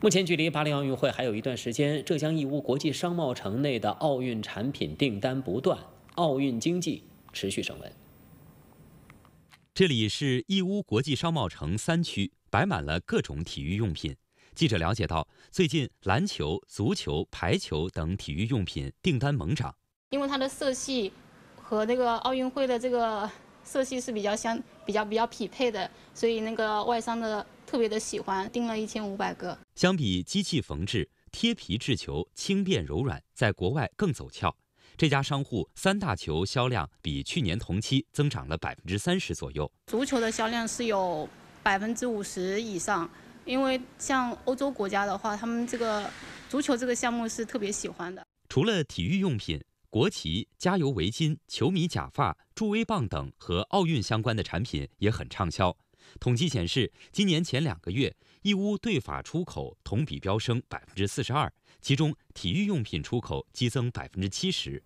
目前距离巴黎奥运会还有一段时间，浙江义乌国际商贸城内的奥运产品订单不断，奥运经济持续升温。这里是义乌国际商贸城三区，摆满了各种体育用品。记者了解到，最近篮球、足球、排球等体育用品订单猛涨，因为它的色系和那个奥运会的这个色系是比较相比较比较匹配的，所以那个外商的。特别的喜欢，订了一千五百个。相比机器缝制贴皮制球，轻便柔软，在国外更走俏。这家商户三大球销量比去年同期增长了百分之三十左右。足球的销量是有百分之五十以上，因为像欧洲国家的话，他们这个足球这个项目是特别喜欢的。除了体育用品、国旗、加油围巾、球迷假发、助威棒等和奥运相关的产品也很畅销。统计显示，今年前两个月，义乌对法出口同比飙升百分之四十二，其中体育用品出口激增百分之七十。